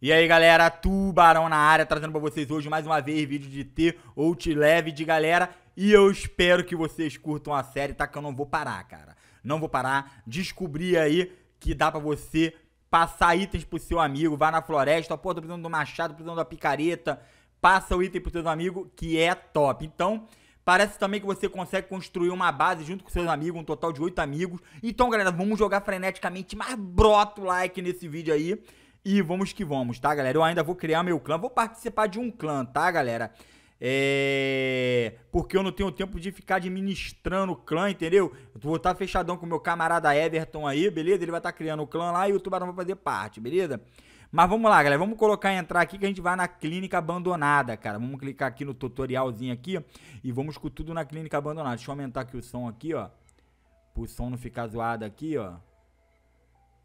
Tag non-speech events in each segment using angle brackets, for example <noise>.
E aí galera, Tubarão na área, trazendo pra vocês hoje mais uma vez vídeo de T ou Te Leve de galera. E eu espero que vocês curtam a série, tá? Que eu não vou parar, cara. Não vou parar. Descobri aí que dá pra você passar itens pro seu amigo. vá na floresta, pô, tô precisando do machado, precisando da picareta. Passa o item pro seu amigo, que é top. Então, Parece também que você consegue construir uma base junto com seus amigos, um total de oito amigos. Então, galera, vamos jogar freneticamente, mas brota o like nesse vídeo aí. E vamos que vamos, tá, galera? Eu ainda vou criar meu clã, vou participar de um clã, tá, galera? É. Porque eu não tenho tempo de ficar administrando o clã, entendeu? Eu vou estar tá fechadão com o meu camarada Everton aí, beleza? Ele vai estar tá criando o clã lá e o Tubarão vai fazer parte, beleza? Mas vamos lá, galera. Vamos colocar entrar aqui que a gente vai na clínica abandonada, cara. Vamos clicar aqui no tutorialzinho aqui e vamos com tudo na clínica abandonada. Deixa eu aumentar aqui o som aqui, ó. Pro som não ficar zoado aqui, ó.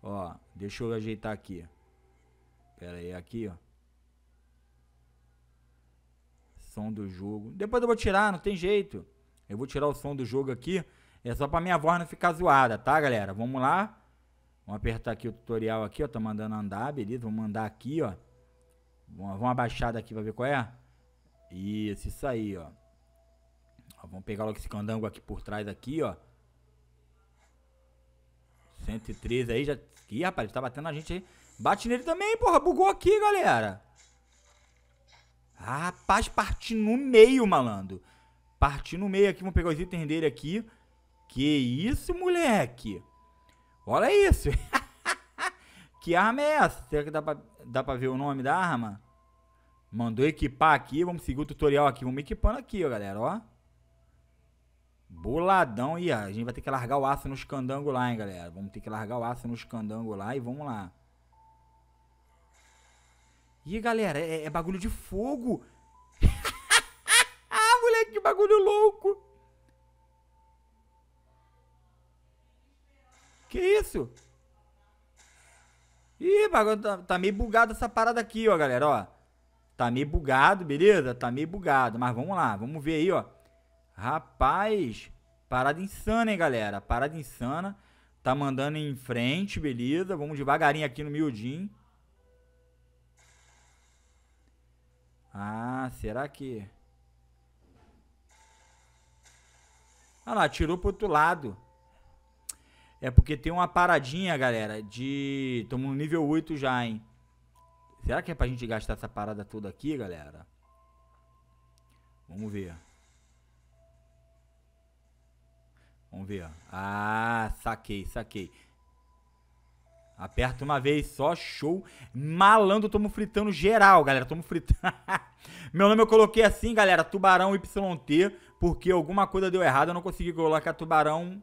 Ó, deixa eu ajeitar aqui. Pera aí, aqui, ó. Som do jogo. Depois eu vou tirar, não tem jeito. Eu vou tirar o som do jogo aqui. É só pra minha voz não ficar zoada, tá, galera? Vamos lá. Vamos apertar aqui o tutorial aqui, ó. Tá mandando andar, beleza. Vamos mandar aqui, ó. Vamos, abaixar daqui pra ver qual é. Isso, isso aí, ó. ó vamos pegar logo esse candango aqui por trás aqui, ó. 113 aí já... Ih, rapaz, tá batendo a gente aí. Bate nele também, porra. Bugou aqui, galera. Rapaz, parti no meio, malandro. Parti no meio aqui. Vamos pegar os itens dele aqui. Que isso, moleque. Olha isso. <laughs> que arma é essa? Será que dá pra, dá pra ver o nome da arma? Mandou equipar aqui. Vamos seguir o tutorial aqui. Vamos equipando aqui, ó, galera. Ó. Boladão. Ih, a gente vai ter que largar o aço nos candangos lá, hein, galera. Vamos ter que largar o aço nos candangos lá e vamos lá. Ih, galera, é, é bagulho de fogo. <laughs> ah, moleque, que bagulho louco. Que isso? Ih, bagulho tá, tá meio bugado essa parada aqui, ó, galera, ó. Tá meio bugado, beleza? Tá meio bugado, mas vamos lá, vamos ver aí, ó. Rapaz, parada insana, hein, galera? Parada insana. Tá mandando em frente, beleza? Vamos devagarinho aqui no miudinho. Ah, será que. Ah lá, tirou pro outro lado. É porque tem uma paradinha, galera, de. Estamos no nível 8 já, hein? Será que é pra gente gastar essa parada toda aqui, galera? Vamos ver. Vamos ver. Ah, saquei, saquei. Aperta uma vez só, show. Malandro, tomo fritando geral, galera. Tomo fritando. <laughs> Meu nome eu coloquei assim, galera, Tubarão YT, porque alguma coisa deu errado. Eu não consegui colocar Tubarão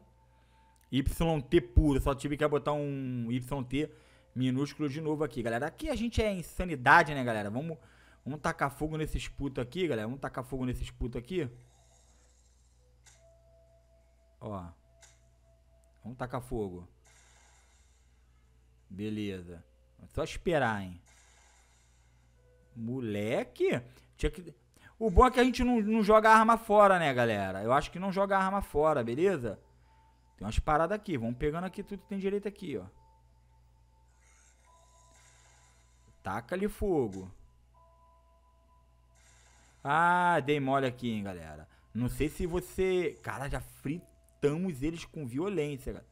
YT puro. Só tive que botar um YT minúsculo de novo aqui, galera. Aqui a gente é insanidade, né, galera? Vamos, vamos tacar fogo nesses putos aqui, galera. Vamos tacar fogo nesses putos aqui. Ó. Vamos tacar fogo. Beleza. É só esperar, hein? Moleque! Tinha que... O bom é que a gente não, não joga arma fora, né, galera? Eu acho que não joga arma fora, beleza? Tem umas paradas aqui. Vamos pegando aqui tudo que tem direito aqui, ó. taca ali fogo. Ah, dei mole aqui, hein, galera. Não sei se você... Cara, já fritamos eles com violência, galera.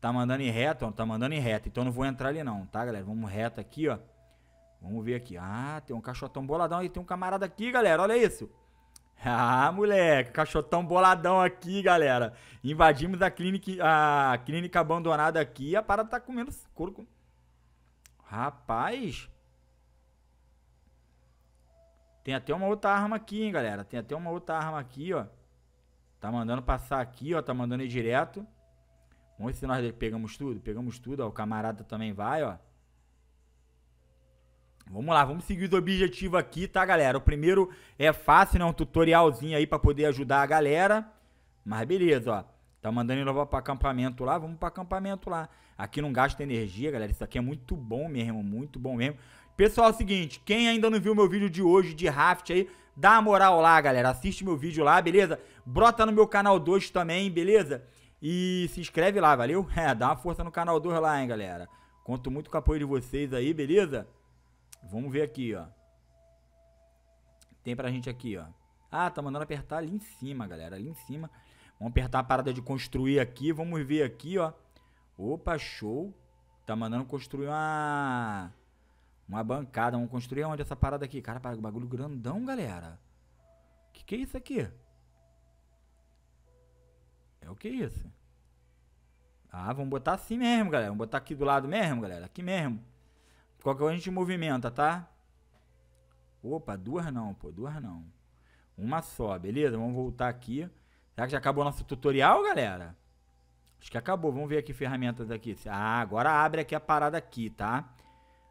Tá mandando em reto, ó. Tá mandando em reto. Então não vou entrar ali não, tá, galera? Vamos reto aqui, ó. Vamos ver aqui. Ah, tem um cachotão boladão aí. Tem um camarada aqui, galera. Olha isso. <laughs> Ah, moleque, cachotão boladão aqui, galera. Invadimos a clínica, a clínica abandonada aqui. A parada tá comendo couro. Rapaz. Tem até uma outra arma aqui, hein, galera. Tem até uma outra arma aqui, ó. Tá mandando passar aqui, ó. Tá mandando ir direto ver se nós pegamos tudo, pegamos tudo, ó, o camarada também vai, ó. Vamos lá, vamos seguir os objetivos aqui, tá, galera? O primeiro é fácil, né? Um tutorialzinho aí para poder ajudar a galera. Mas beleza, ó. Tá mandando ele para acampamento lá, vamos para acampamento lá. Aqui não gasta energia, galera. Isso aqui é muito bom mesmo, muito bom mesmo. Pessoal, é o seguinte, quem ainda não viu meu vídeo de hoje de raft aí, dá moral lá, galera. Assiste meu vídeo lá, beleza? Brota no meu canal 2 também, beleza? E se inscreve lá, valeu? <laughs> É, dá uma força no canal 2 lá, hein, galera. Conto muito com o apoio de vocês aí, beleza? Vamos ver aqui, ó. Tem pra gente aqui, ó. Ah, tá mandando apertar ali em cima, galera. Ali em cima. Vamos apertar a parada de construir aqui. Vamos ver aqui, ó. Opa, show. Tá mandando construir uma... Uma bancada. Vamos construir onde essa parada aqui? Cara, bagulho grandão, galera. Que que é isso aqui? galera. O que é isso? Ah, vamos botar assim mesmo, galera. Vamos botar aqui do lado mesmo, galera. Aqui mesmo. Qualquer coisa é a gente movimenta, tá? Opa, duas não, pô. Duas não. Uma só, beleza? Vamos voltar aqui. Será que já acabou nosso tutorial, galera? Acho que acabou. Vamos ver aqui ferramentas aqui. Ah, agora abre aqui a parada aqui, tá?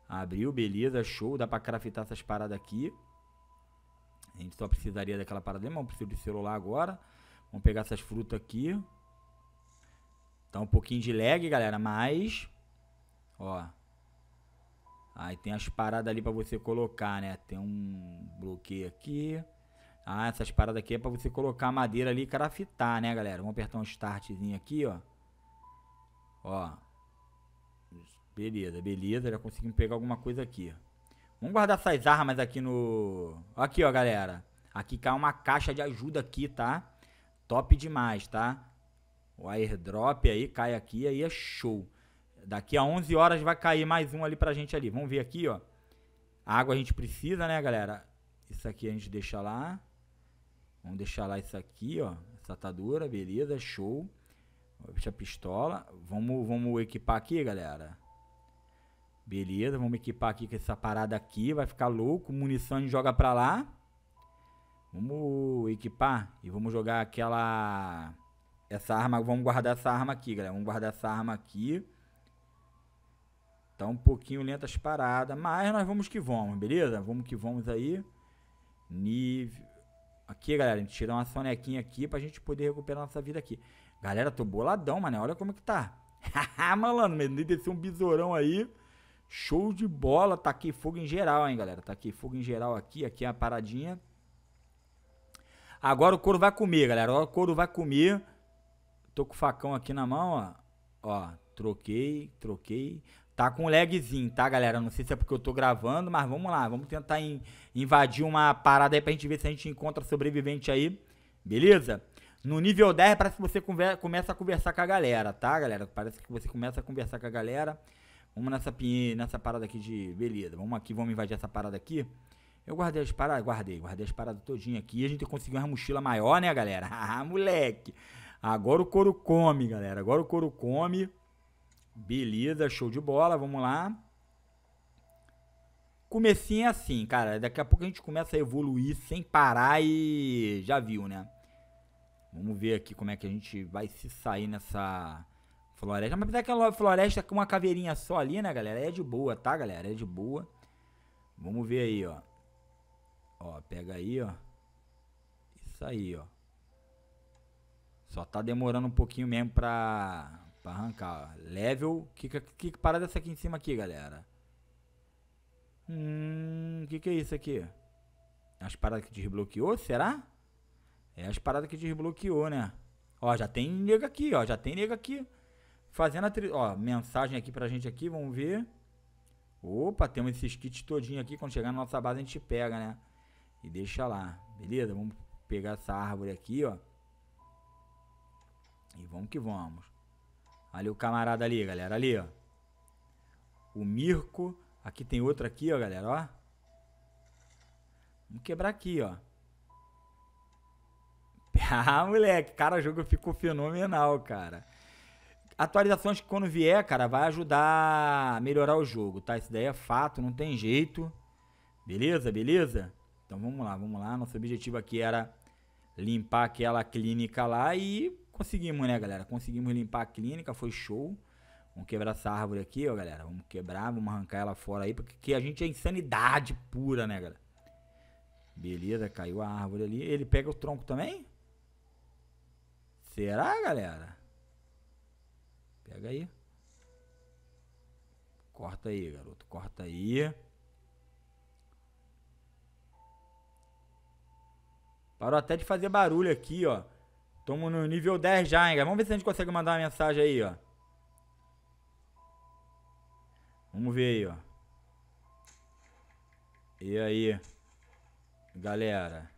Abriu, beleza, show. Dá pra craftar essas paradas aqui. A gente só precisaria daquela parada não Preciso de celular agora. Vamos pegar essas frutas aqui. Tá um pouquinho de lag, galera, mas... Ó. Aí tem as paradas ali pra você colocar, né? Tem um bloqueio aqui. Ah, essas paradas aqui é pra você colocar a madeira ali e craftar, né, galera? Vamos apertar um startzinho aqui, ó. Ó. Beleza, beleza. Já conseguimos pegar alguma coisa aqui. Vamos guardar essas armas aqui no... Aqui, ó, galera. Aqui cai uma caixa de ajuda aqui, tá? Top demais, tá? O airdrop aí cai aqui, aí é show. Daqui a 11 horas vai cair mais um ali pra gente ali. Vamos ver aqui, ó. água a gente precisa, né, galera? Isso aqui a gente deixa lá. Vamos deixar lá isso aqui, ó. Essa atadura, beleza, show. Deixa a pistola. Vamos, vamos equipar aqui, galera. Beleza, vamos equipar aqui com essa parada aqui. Vai ficar louco. Munição a gente joga pra lá. Vamos equipar e vamos jogar aquela... Essa arma, vamos guardar essa arma aqui, galera. Vamos guardar essa arma aqui. Tá um pouquinho lenta as paradas, mas nós vamos que vamos, beleza? Vamos que vamos aí. Nível... Aqui, galera, a gente tira uma sonequinha aqui pra gente poder recuperar nossa vida aqui. Galera, tô boladão, mano. Olha como é que tá. Haha, <laughs> malandro, nem desceu um besourão aí. Show de bola. Taquei fogo em geral, hein, galera. Taquei fogo em geral aqui. Aqui é a paradinha. Agora o couro vai comer, galera. Agora o couro vai comer. Tô com o facão aqui na mão, ó. Ó, troquei, troquei. Tá com lagzinho, tá, galera? Não sei se é porque eu tô gravando, mas vamos lá. Vamos tentar in, invadir uma parada aí pra gente ver se a gente encontra sobrevivente aí. Beleza? No nível 10 parece que você começa a conversar com a galera, tá, galera? Parece que você começa a conversar com a galera. Vamos nessa, nessa parada aqui de... Beleza, vamos aqui, vamos invadir essa parada aqui. Eu guardei as paradas, guardei, guardei as paradas todinha aqui. A gente conseguiu uma mochila maior, né, galera? <laughs> Ah, moleque! Agora o couro come, galera. Agora o couro come. Beleza, show de bola, vamos lá. Comecinho é assim, cara. Daqui a pouco a gente começa a evoluir sem parar e já viu, né? Vamos ver aqui como é que a gente vai se sair nessa floresta. Mas apesar que é floresta com uma caveirinha só ali, né, galera? É de boa, tá, galera? É de boa. Vamos ver aí, ó. Ó, pega aí, ó. Isso aí, ó. Só tá demorando um pouquinho mesmo pra, pra arrancar, ó. Level. Que, que, que parada é essa aqui em cima aqui, galera? Hum, que que é isso aqui? É as paradas que desbloqueou, será? É as paradas que desbloqueou, né? Ó, já tem nega aqui, ó. Já tem nega aqui. Fazendo a tri... Ó, mensagem aqui pra gente aqui, vamos ver. Opa, temos esses kits todinho aqui. Quando chegar na nossa base, a gente pega, né? e deixa lá, beleza? Vamos pegar essa árvore aqui, ó. E vamos que vamos. Ali o camarada ali, galera, ali, ó. O Mirko. Aqui tem outro aqui, ó, galera, ó. Vamos quebrar aqui, ó. <laughs> ah, moleque, cara, o jogo ficou fenomenal, cara. Atualizações que quando vier, cara, vai ajudar a melhorar o jogo, tá? Isso daí é fato, não tem jeito. Beleza, beleza? Então vamos lá, vamos lá. Nosso objetivo aqui era limpar aquela clínica lá e conseguimos, né, galera? Conseguimos limpar a clínica, foi show. Vamos quebrar essa árvore aqui, ó, galera. Vamos quebrar, vamos arrancar ela fora aí, porque a gente é insanidade pura, né, galera? Beleza, caiu a árvore ali. Ele pega o tronco também? Será, galera? Pega aí. Corta aí, garoto. Corta aí. Parou até de fazer barulho aqui, ó. Estamos no nível 10 já, hein? Vamos ver se a gente consegue mandar uma mensagem aí, ó. Vamos ver aí, ó. E aí, galera?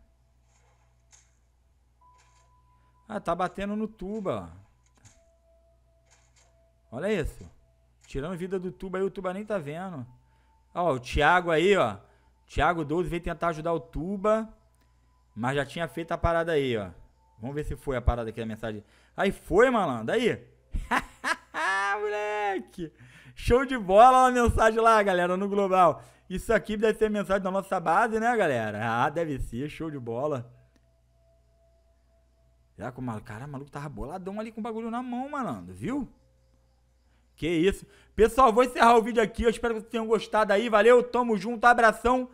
Ah, tá batendo no tuba, ó. Olha isso. Tirando vida do tuba aí, o tuba nem tá vendo. Ó, o Thiago aí, ó. Thiago 12 veio tentar ajudar o tuba. Mas já tinha feito a parada aí, ó. Vamos ver se foi a parada aqui da mensagem. Aí foi, malandro. Aí. <laughs> moleque. Show de bola a mensagem lá, galera, no global. Isso aqui deve ser mensagem da nossa base, né, galera? Ah, deve ser. Show de bola. Já com o maluco. Cara, o maluco tava boladão ali com o bagulho na mão, malandro. Viu? Que isso. Pessoal, vou encerrar o vídeo aqui. Eu espero que vocês tenham gostado aí. Valeu. Tamo junto. Abração.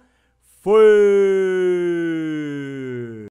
Foi.